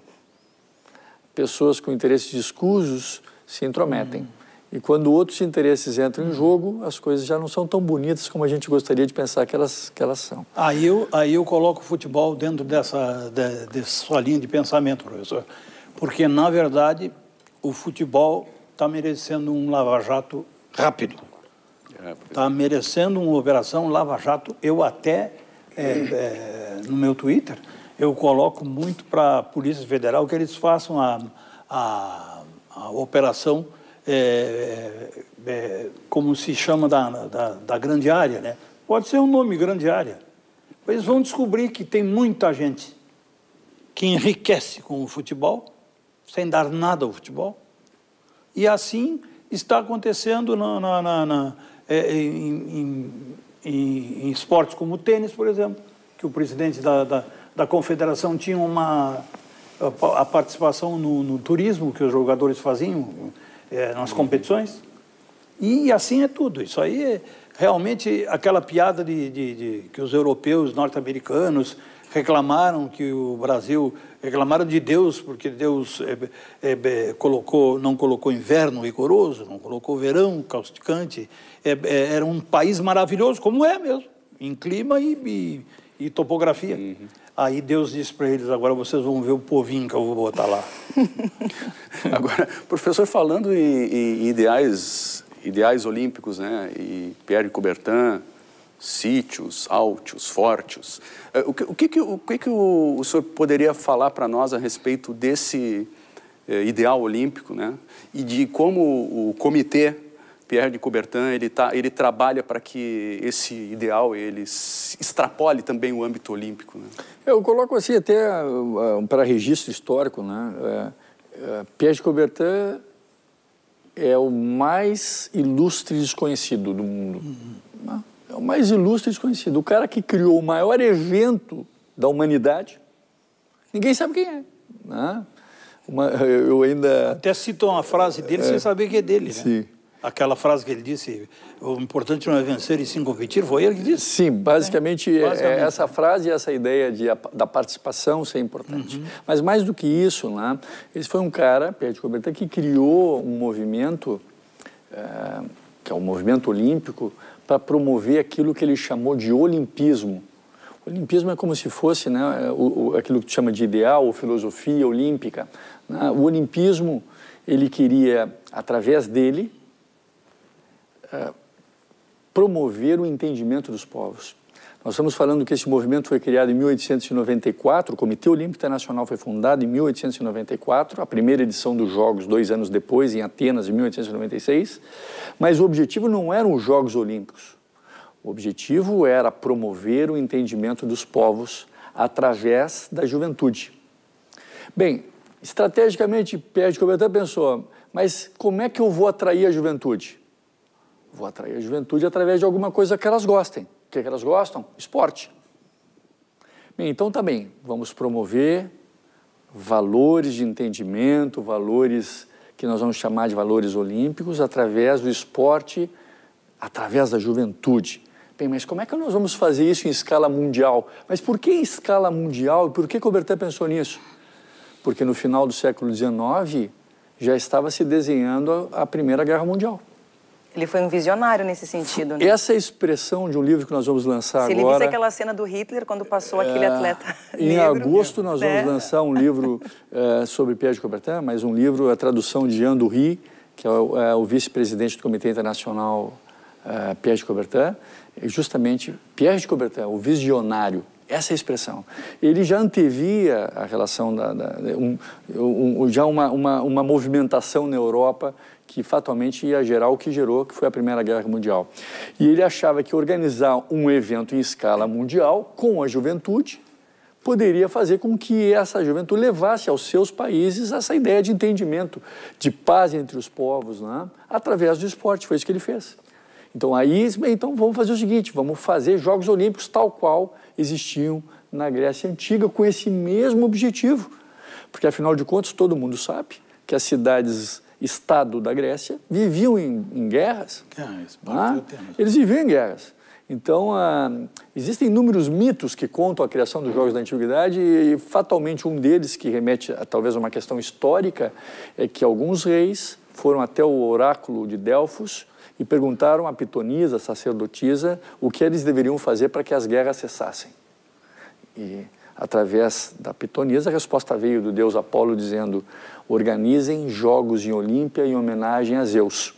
pessoas com interesses escusos se intrometem. Uhum. E quando outros interesses entram em uhum. jogo, as coisas já não são tão bonitas como a gente gostaria de pensar que elas, que elas são. Aí eu, aí eu coloco o futebol dentro dessa, de, dessa sua linha de pensamento, professor. Porque, na verdade, o futebol está merecendo um lava-jato rápido. Está merecendo uma operação Lava Jato. Eu até, é, é, no meu Twitter, eu coloco muito para a Polícia Federal que eles façam a, a, a operação é, é, é, como se chama da, da, da grande área, né? Pode ser um nome, grande área. Eles vão descobrir que tem muita gente que enriquece com o futebol, sem dar nada ao futebol. E assim está acontecendo na, na, na, é, em, em, em, em, esportes como o tênis, por exemplo, que o presidente da, da, da confederação tinha uma a, participação no, no, turismo que os jogadores faziam é, nas competições. E assim é tudo. Isso aí é realmente aquela piada de, de, de que os europeus, norte-americanos reclamaram que o Brasil reclamaram de Deus porque Deus é, é, é colocou não colocou inverno rigoroso, não colocou verão causticante é, é, era um país maravilhoso, como é mesmo, em clima e, e, e topografia. Uhum. Aí Deus disse para eles: agora vocês vão ver o povinho que eu vou botar lá. [laughs] agora, professor, falando em, em, ideais, ideais olímpicos, né? E Pierre Coubertin, sítios, altos, fortes. Eh, o que, o que, que, o, que, que o, o senhor poderia falar para nós a respeito desse eh, ideal olímpico, né? E de como o comitê Pierre de Coubertin ele, tá, ele trabalha para que esse ideal ele extrapole também o âmbito olímpico. Né? Eu coloco assim até uh, ah, para registro histórico, né? Uh, Pierre de Coubertin é o mais ilustre desconhecido do mundo. Uhum. É o mais ilustre desconhecido. O cara que criou o maior evento da humanidade, ninguém sabe quem é. Né? Uma, eu ainda até citou uma frase dele é, sem saber que é dele. Né? Sim. Né? Aquela frase que ele disse, o importante não é vencer e sim competir, foi ele que disse? Sim, basicamente, é, basicamente. É essa frase e essa ideia de, da participação ser importante. Uhum. Mas mais do que isso, né, ele foi um cara, Pierre de Coubertin, que criou um movimento, é, que é o um movimento olímpico, para promover aquilo que ele chamou de olimpismo. O olimpismo é como se fosse né, o, o, aquilo que tu chama de ideal ou filosofia olímpica. Né? O olimpismo, ele queria, através dele, eh, promover o entendimento dos povos. Nós estamos falando que esse movimento foi criado em 1894, o Comitê Olímpico Internacional foi fundado em 1894, a primeira edição dos Jogos, dois anos depois, em Atenas, em 1896. Mas o objetivo não eram os Jogos Olímpicos. O objetivo era promover o entendimento dos povos através da juventude. Bem, estrategicamente, Pierre de Coubertin pensou, mas como é que eu vou atrair a juventude? Vou atrair a juventude através de alguma coisa que elas gostem. O que, é que elas gostam? Esporte. Bem, então também tá vamos promover valores de entendimento, valores que nós vamos chamar de valores olímpicos através do esporte, através da juventude. Bem, mas como é que nós vamos fazer isso em escala mundial? Mas por que escala mundial e por que Coubertin pensou nisso? Porque no final do século XIX já estava se desenhando a Primeira Guerra Mundial. Ele foi um visionário nesse sentido. Né? Essa é expressão de um livro que nós vamos lançar Se agora. Se ele visse aquela cena do Hitler quando passou é, aquele atleta. Em negro, agosto nós né? vamos lançar um livro é, sobre Pierre de Coubertin, mas um livro a tradução de Jean Dury, que é o, é, o vice-presidente do Comitê Internacional é, Pierre de Coubertin, justamente Pierre de Coubertin, o visionário essa é a expressão. Ele já antevia a relação da, da um, um, já uma, uma, uma movimentação na Europa que fatalmente ia gerar o que gerou, que foi a Primeira Guerra Mundial. E ele achava que organizar um evento em escala mundial com a juventude poderia fazer com que essa juventude levasse aos seus países essa ideia de entendimento, de paz entre os povos, né? através do esporte. Foi isso que ele fez. Então, aí, então vamos fazer o seguinte, vamos fazer Jogos Olímpicos tal qual existiam na Grécia Antiga, com esse mesmo objetivo. Porque, afinal de contas, todo mundo sabe que as cidades Estado da Grécia viviam em, em guerras. Ah, é né? Eles viviam em guerras. Então, ah, existem inúmeros mitos que contam a criação dos Jogos da Antiguidade e, fatalmente, um deles, que remete a talvez a uma questão histórica, é que alguns reis foram até o oráculo de Delfos e perguntaram a pitonisa, sacerdotisa, o que eles deveriam fazer para que as guerras cessassem. E através da pitonisa, a resposta veio do deus Apolo dizendo: organizem jogos em Olímpia em homenagem a Zeus.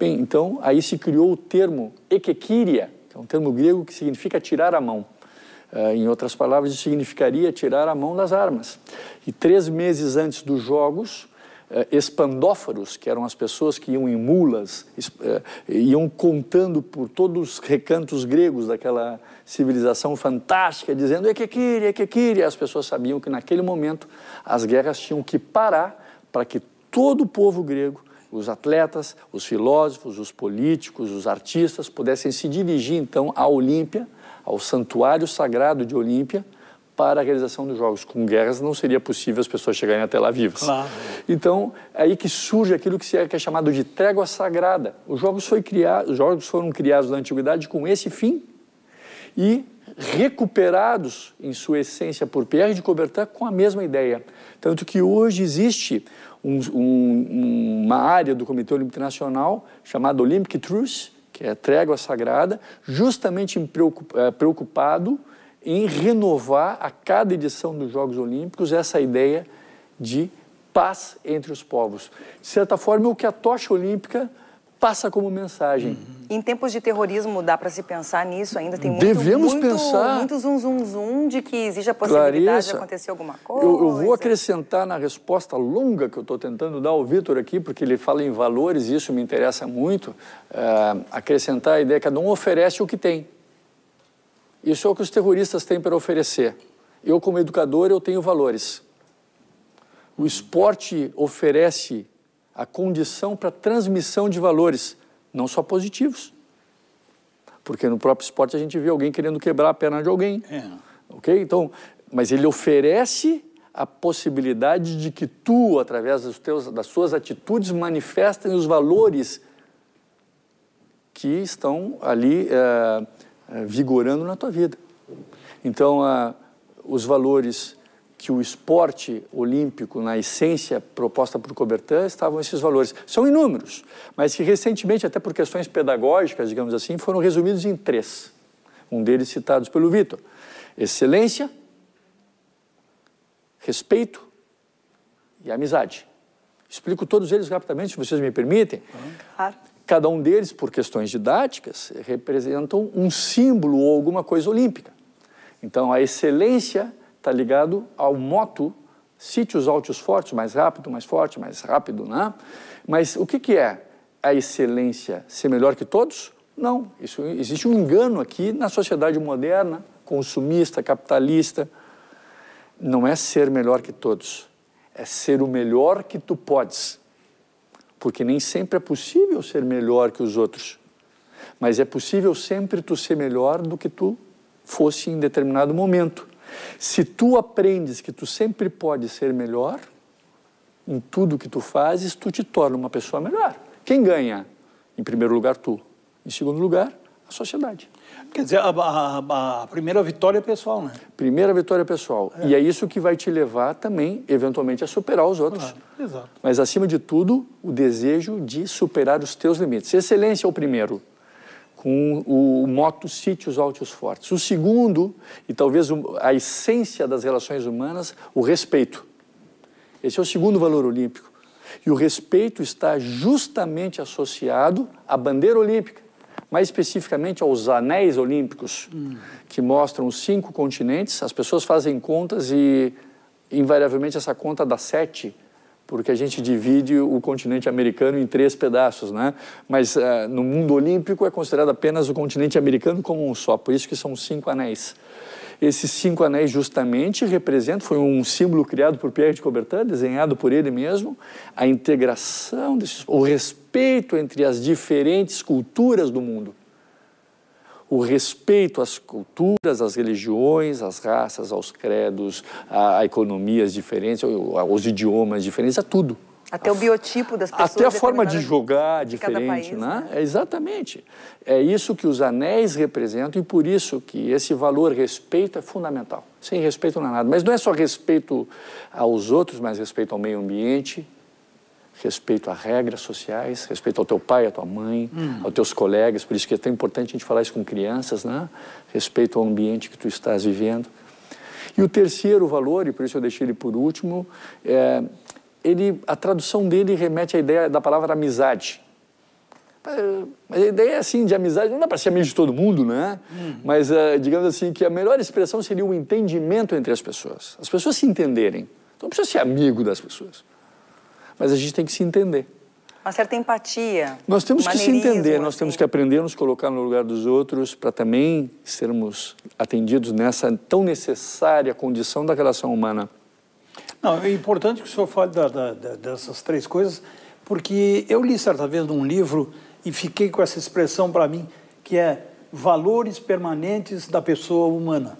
Bem, então aí se criou o termo ekekiria, que é um termo grego que significa tirar a mão. Eh, em outras palavras, isso significaria tirar a mão das armas. E três meses antes dos Jogos, eh, espandóforos, que eram as pessoas que iam em mulas, eh, iam contando por todos os recantos gregos daquela civilização fantástica, dizendo é Ekekiri, é Ekekiri. As pessoas sabiam que naquele momento as guerras tinham que parar para que todo o povo grego os atletas, os filósofos, os políticos, os artistas pudessem se dirigir então à Olímpia, ao santuário sagrado de Olímpia, para a realização dos jogos. Com guerras não seria possível as pessoas chegarem até lá vivas. Claro. Então, é aí que surge aquilo que é, é chamado de trégua sagrada. Os jogos, foi os jogos foram criados na antiguidade com esse fim e recuperados em sua essência por Pierre de Coubertin com a mesma ideia. Tanto que hoje existe um, um, uma área do Comitê Olímpico Internacional chamada Olympic Truce, que é a trégua sagrada, justamente eh, preocupado em renovar a cada edição dos Jogos Olímpicos essa ideia de paz entre os povos. De certa forma, é o que a tocha olímpica passa como mensagem. Uhum. Em tempos de terrorismo, dá para se pensar nisso ainda? Tem muito, Devemos muito, pensar... muito zum, zum, zum de que existe a possibilidade Clarissa, de acontecer alguma coisa? Eu, eu vou acrescentar na resposta longa que eu estou tentando dar ao Vitor aqui, porque ele fala em valores e isso me interessa muito, uh, acrescentar a ideia que cada um oferece o que tem. Isso é o que os terroristas têm para oferecer. Eu, como educador, eu tenho valores. O esporte oferece a condição para transmissão de valores, não só positivos. Porque no próprio esporte a gente vê alguém querendo quebrar a perna de alguém. É. Ok? Então, mas ele oferece a possibilidade de que tu, através dos teus, das suas atitudes, manifestem os valores que estão ali. Eh, eh, vigorando na tua vida. Então, a, ah, os valores que o esporte olímpico, na essência proposta por Cobertan, estavam esses valores. São inúmeros, mas que recentemente, até por questões pedagógicas, digamos assim, foram resumidos em três. Um deles citados pelo Vitor: excelência, respeito e amizade. Explico todos eles rapidamente, se vocês me permitem. Claro cada um deles, por questões didáticas, representam um símbolo ou alguma coisa olímpica. Então, a excelência está ligado ao moto, sítios altos fortes, mais rápido, mais forte, mais rápido, né? Mas o que, que é a excelência? Ser melhor que todos? Não, isso, existe um engano aqui na sociedade moderna, consumista, capitalista. Não é ser melhor que todos, é ser o melhor que tu podes porque nem sempre é possível ser melhor que os outros, mas é possível sempre tu ser melhor do que tu fosse em determinado momento. Se tu aprendes que tu sempre pode ser melhor em tudo que tu fazes, tu te torna uma pessoa melhor. Quem ganha? Em primeiro lugar, tu. Em segundo lugar, a sociedade. Quer dizer, a, a, a primeira vitória é pessoal, né? Primeira vitória pessoal. É. E é isso que vai te levar também, eventualmente, a superar os outros. Claro. Exato. Mas, acima de tudo, o desejo de superar os teus limites. Excelência é o primeiro, com o, o moto sítios altos fortes. O segundo, e talvez a essência das relações humanas, o respeito. Esse é o segundo valor olímpico. E o respeito está justamente associado à bandeira olímpica mais especificamente aos anéis olímpicos, hum. que mostram os cinco continentes. As pessoas fazem contas e, invariavelmente, essa conta dá sete, porque a gente divide o continente americano em três pedaços, né? Mas uh, no mundo olímpico é considerado apenas o continente americano como um só, por isso que são cinco anéis. Esses cinco anéis justamente representam, foi um símbolo criado por Pierre de Coubertin, desenhado por ele mesmo, a integração, desses, o respeito entre as diferentes culturas do mundo. O respeito às culturas, às religiões, às raças, aos credos, a, a economias diferentes, aos idiomas diferentes, a tudo. Até a, o biotipo das pessoas. Até a forma de jogar de diferente, país, né? né? É exatamente. É isso que os anéis representam e por isso que esse valor respeito é fundamental. Sem respeito não é nada. Mas não é só respeito aos outros, mas respeito ao meio ambiente, respeito a regras sociais, respeito ao teu pai, à tua mãe, hum. aos teus colegas. Por isso que é tão importante a gente falar isso com crianças, né? Respeito ao ambiente que tu estás vivendo. E o terceiro valor, e por isso eu deixei ele por último, é ele, a tradução dele remete à ideia da palavra amizade. É, mas a ideia é, assim de amizade não dá para ser amigo de todo mundo, né? Uhum. Mas uh, digamos assim que a melhor expressão seria o entendimento entre as pessoas. As pessoas se entenderem. Então não precisa ser amigo das pessoas. Mas a gente tem que se entender. Uma certa empatia. Nós temos que se entender, nós assim. temos que aprender a nos colocar no lugar dos outros para também sermos atendidos nessa tão necessária condição da relação humana. Não, é importante que o senhor fale da, da, dessas três coisas, porque eu li certa vez num livro e fiquei com essa expressão para mim, que é valores permanentes da pessoa humana.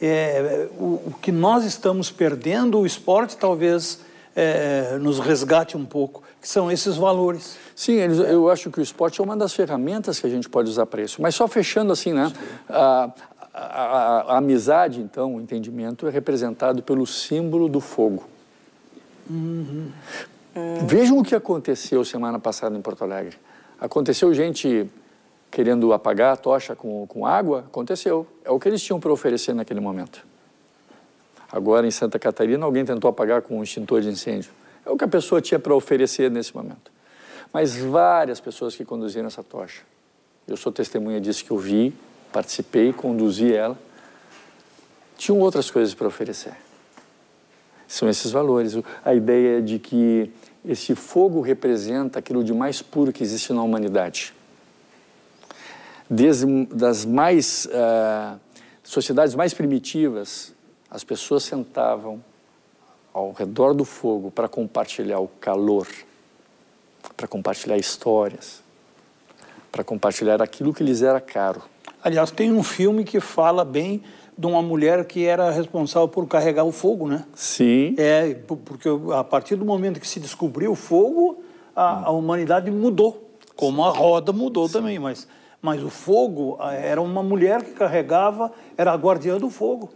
É, o, o, que nós estamos perdendo, o esporte talvez é, nos resgate um pouco, que são esses valores. Sim, eles, eu acho que o esporte é uma das ferramentas que a gente pode usar para isso. Mas só fechando assim, né? A, ah, a, a, a, amizade, então, o entendimento, é representado pelo símbolo do fogo. Uhum. É... Vejam o que aconteceu semana passada em Porto Alegre. Aconteceu gente querendo apagar a tocha com, com água? Aconteceu. É o que eles tinham para oferecer naquele momento. Agora, em Santa Catarina, alguém tentou apagar com um extintor de incêndio. É o que a pessoa tinha para oferecer nesse momento. Mas várias pessoas que conduziram essa tocha. Eu sou testemunha disso que eu vi participei, conduzi ela, tinham outras coisas para oferecer. São esses valores. A ideia é de que esse fogo representa aquilo de mais puro que existe na humanidade. Desde das mais uh, sociedades mais primitivas, as pessoas sentavam ao redor do fogo para compartilhar o calor, para compartilhar histórias, para compartilhar aquilo que lhes era caro. Aliás, tem um filme que fala bem de uma mulher que era responsável por carregar o fogo, né? Sim. É, porque a partir do momento que se descobriu o fogo, a, a humanidade mudou. Como a roda mudou Sim. também, mas, mas o fogo era uma mulher que carregava, era a guardiã do fogo.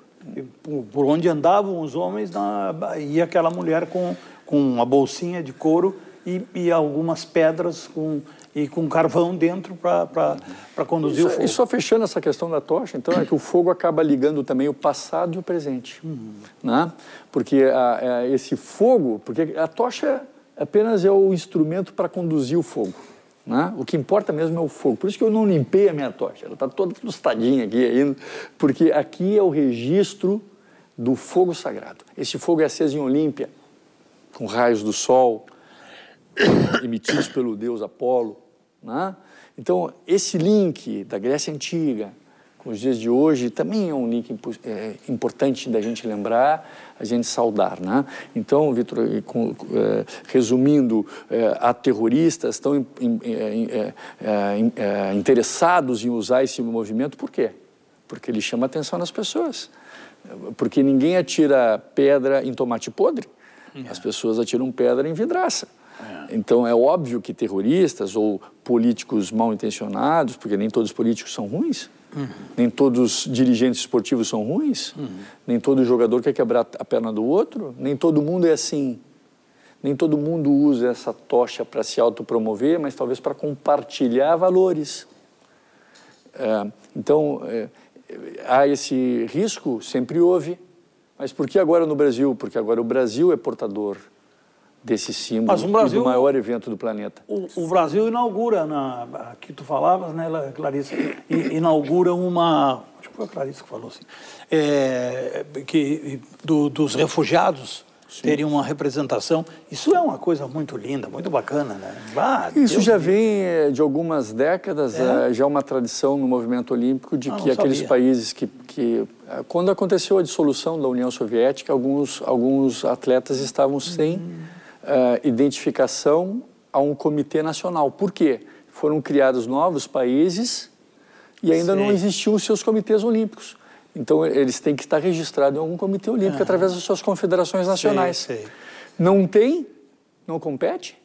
Por, por, onde andavam os homens, na, ia aquela mulher com, com uma bolsinha de couro e, e algumas pedras com e com carvão dentro para conduzir isso, o fogo. E só fechando essa questão da tocha, então, é que o fogo acaba ligando também o passado e o presente. Uhum. Né? Porque a, a, é, esse fogo, porque a tocha é apenas é o instrumento para conduzir o fogo. Né? O que importa mesmo é o fogo. Por isso que eu não limpei a minha tocha. Ela está toda tostadinha aqui ainda, porque aqui é o registro do fogo sagrado. Esse fogo é aceso em Olímpia, com raios do sol, [coughs] emitidos pelo deus Apolo né? Então, esse link da Grécia Antiga com os dias de hoje também é um link é, importante da gente lembrar, a gente saudar. Né? Então, Vitor, é, resumindo, é, há terroristas estão é, é, é, interessados em usar esse movimento, por quê? Porque ele chama a atenção das pessoas. Porque ninguém atira pedra em tomate podre, uhum. as pessoas atiram pedra em vidraça. É. Então é óbvio que terroristas ou políticos mal intencionados, porque nem todos os políticos são ruins, uhum. nem todos os dirigentes esportivos são ruins, uhum. nem todo jogador quer quebrar a perna do outro, nem todo mundo é assim. Nem todo mundo usa essa tocha para se autopromover, mas talvez para compartilhar valores. É, então, é, há esse risco, sempre houve. Mas por que agora no Brasil? Porque agora o Brasil é portador desse símbolo Mas o Brasil, do maior evento do planeta. O, o, Brasil inaugura, na, aqui tu falavas, né, Clarice, inaugura uma... Acho que foi a Clarice que falou assim. É, que, do, dos refugiados Sim. teriam uma representação. Isso é uma coisa muito linda, muito bacana, né? Ah, Isso Deus já vem eh, de algumas décadas, é. Eh, já uma tradição no movimento olímpico de ah, que aqueles países que, que... Eh, quando aconteceu a dissolução da União Soviética, alguns, alguns atletas estavam sem... Hum uh, identificação a um comitê nacional. Por quê? Foram criados novos países e ainda Sim. não existiam os seus comitês olímpicos. Então, eles têm que estar registrados em algum comitê olímpico ah. através das suas confederações nacionais. Não tem, não compete.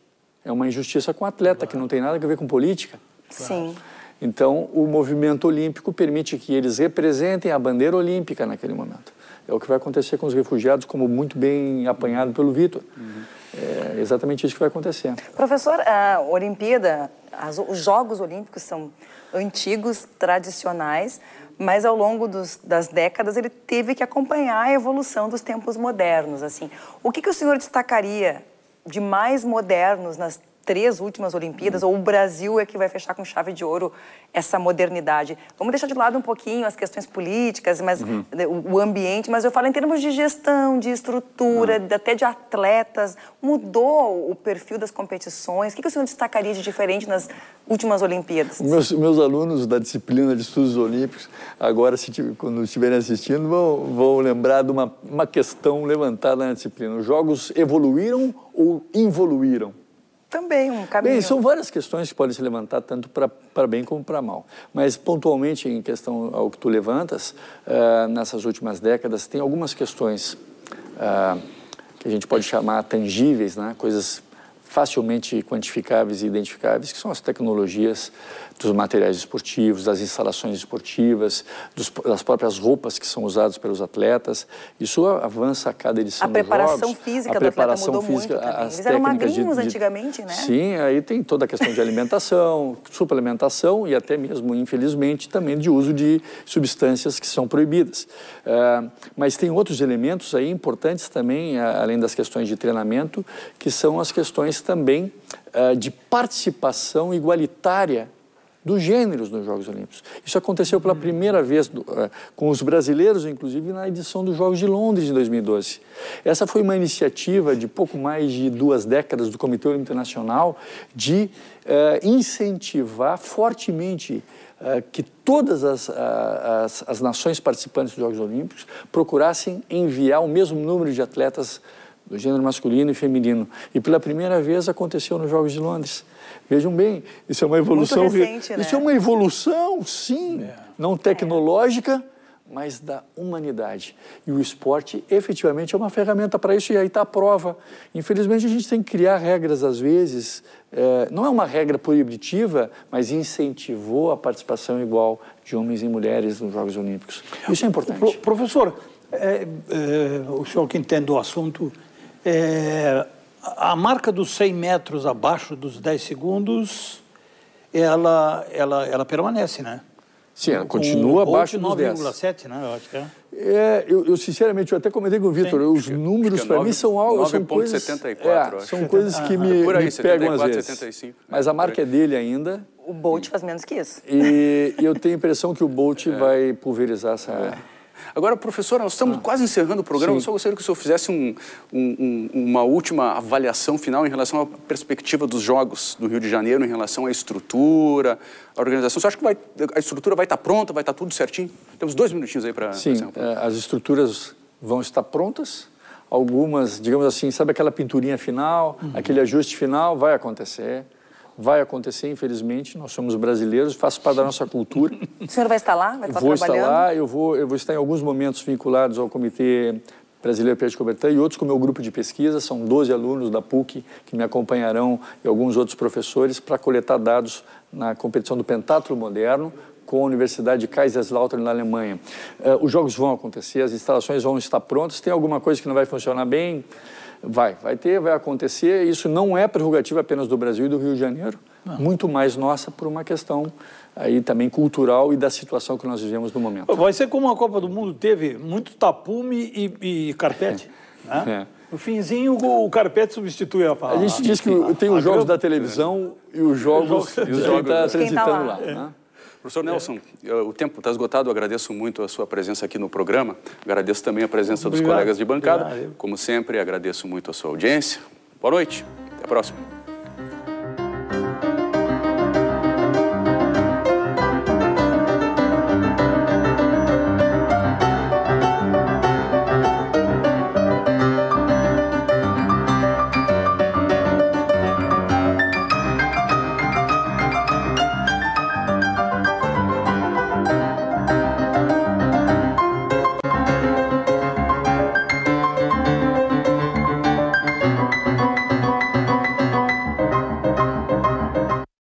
É uma injustiça com o atleta, claro. que não tem nada a ver com política. Sim. Então, o movimento olímpico permite que eles representem a bandeira olímpica naquele momento. É o que vai acontecer com os refugiados, como muito bem apanhado pelo Vitor. Uhum é exatamente isso que vai acontecer. Professor, a Olimpíada, as, os Jogos Olímpicos são antigos, tradicionais, mas ao longo dos, das décadas ele teve que acompanhar a evolução dos tempos modernos. Assim, o que, que o senhor destacaria de mais modernos nas três últimas Olimpíadas, uhum. ou o Brasil é que vai fechar com chave de ouro essa modernidade. Vamos deixar de lado um pouquinho as questões políticas, mas uhum. o ambiente, mas eu falo em termos de gestão, de estrutura, uhum. até de atletas. Mudou o perfil das competições? O que o senhor destacaria de diferente nas últimas Olimpíadas? Meus, meus alunos da disciplina de estudos olímpicos, agora, se, quando estiverem assistindo, vão, vão lembrar de uma, uma questão levantada na disciplina. Os jogos evoluíram ou involuíram? também um caminho. Bem, são várias questões que podem se levantar tanto para bem como para mal. Mas pontualmente em questão ao que tu levantas, uh, nessas últimas décadas tem algumas questões uh, que a gente pode chamar tangíveis, né? coisas facilmente quantificáveis e identificáveis, que são as tecnologias dos materiais esportivos, das instalações esportivas, dos, das próprias roupas que são usadas pelos atletas. Isso avança a cada edição. A preparação jogos, física a preparação do atleta mudou física, muito As Eles eram magrinhos de, de, antigamente, né? Sim, aí tem toda a questão de alimentação, suplementação e até mesmo, infelizmente, também de uso de substâncias que são proibidas. Uh, mas tem outros elementos aí importantes também, eh, além das questões de treinamento, que são as questões também uh, de participação igualitária dos gêneros nos Jogos Olímpicos. Isso aconteceu pela primeira vez do, eh, com os brasileiros, inclusive, na edição dos Jogos de Londres de 2012. Essa foi uma iniciativa de pouco mais de duas décadas do Comitê Olímpico Internacional de eh, incentivar fortemente eh, que todas as, as, as nações participantes dos Jogos Olímpicos procurassem enviar o mesmo número de atletas do gênero masculino e feminino. E pela primeira vez aconteceu nos Jogos de Londres. Vejam bem, isso é uma evolução. Recente, né? Isso é uma evolução, sim, é. não tecnológica, mas da humanidade. E o esporte efetivamente é uma ferramenta para isso e aí está a prova. Infelizmente a gente tem que criar regras às vezes, é, não é uma regra proibitiva, mas incentivou a participação igual de homens e mulheres nos Jogos Olímpicos. Isso é importante. professor, é, é, o senhor que entende o assunto, é, a marca dos 100 metros abaixo dos 10 segundos, ela, ela, ela permanece, né? Sim, ela continua abaixo dos 10. 9,7, né? Eu acho que é. é eu, eu, sinceramente, eu até comentei com o Vitor, os números para mim são algo, são coisas... 74, é, São coisas que me, ah, por aí, me 74, pegam às vezes. 75, né? Mas a marca é dele ainda. O Bolt faz menos que isso. E eu tenho a impressão que o Bolt é. vai pulverizar essa... É. Agora, professor, nós estamos ah. quase encerrando o programa. Eu só gostaria que o senhor fizesse um, um, uma última avaliação final em relação à perspectiva dos Jogos do Rio de Janeiro, em relação à estrutura, à organização. Você acha que vai, a estrutura vai estar pronta, vai estar tudo certinho? Temos dois minutinhos aí para... Sim, é, as estruturas vão estar prontas. Algumas, digamos assim, sabe aquela pinturinha final, uhum. aquele ajuste final, vai acontecer. Vai acontecer, infelizmente, nós somos brasileiros, faz parte da nossa cultura. O senhor vai estar lá? Vai estar vou Estar lá, eu vou, eu vou estar em alguns momentos vinculados ao Comitê Brasileiro Pierre de Coubertin e outros com o meu grupo de pesquisa, são 12 alunos da PUC que me acompanharão e alguns outros professores para coletar dados na competição do pentátulo moderno, com a Universidade de Kaiserslautern, na Alemanha. Uh, os jogos vão acontecer, as instalações vão estar prontas. Tem alguma coisa que não vai funcionar bem, Vai, vai ter, vai acontecer. Isso não é prerrogativa apenas do Brasil e do Rio de Janeiro, não. muito mais nossa por uma questão aí também cultural e da situação que nós vivemos no momento. Vai ser como a Copa do Mundo teve muito tapume e, e carpete, [laughs] né? É. No finzinho, o carpete substitui a palavra. A gente diz que tem os jogos da televisão e os jogos, e os jogos quem está transitando lá. É. né? Professor é. Nelson, é. o tempo está esgotado, agradeço muito a sua presença aqui no programa, agradeço também a presença Obrigado. dos colegas de bancada. Obrigado. Como sempre, agradeço muito a sua audiência. Boa noite, até a próxima.